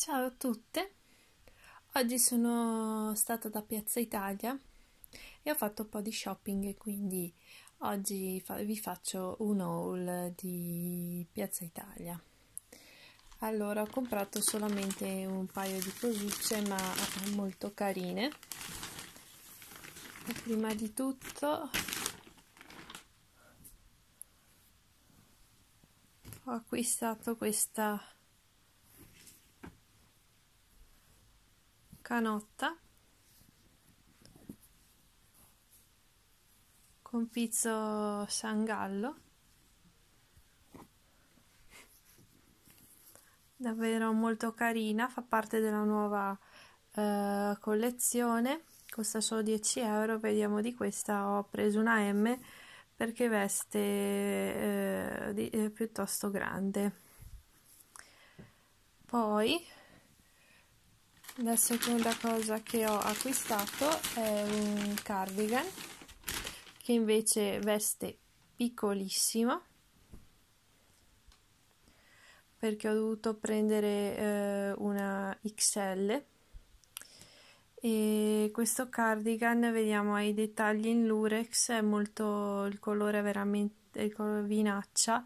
Ciao a tutte, oggi sono stata da Piazza Italia e ho fatto un po' di shopping quindi oggi fa- vi faccio un haul di Piazza Italia. Allora ho comprato solamente un paio di cosucce ma molto carine. Prima di tutto ho acquistato questa canotta con pizzo sangallo davvero molto carina fa parte della nuova eh, collezione costa solo 10 euro vediamo di questa ho preso una M perché veste eh, di, eh, piuttosto grande poi la seconda cosa che ho acquistato è un cardigan che invece veste piccolissimo perché ho dovuto prendere eh, una XL e questo cardigan vediamo ai dettagli in lurex è molto il colore veramente il colore vinaccia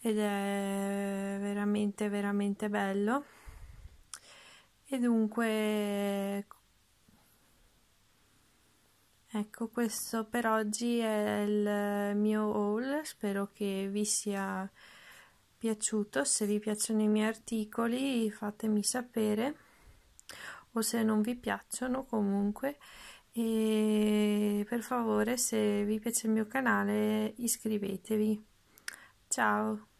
ed è veramente veramente bello e dunque ecco questo per oggi è il mio haul spero che vi sia piaciuto se vi piacciono i miei articoli fatemi sapere o se non vi piacciono comunque e per favore se vi piace il mio canale iscrivetevi ciao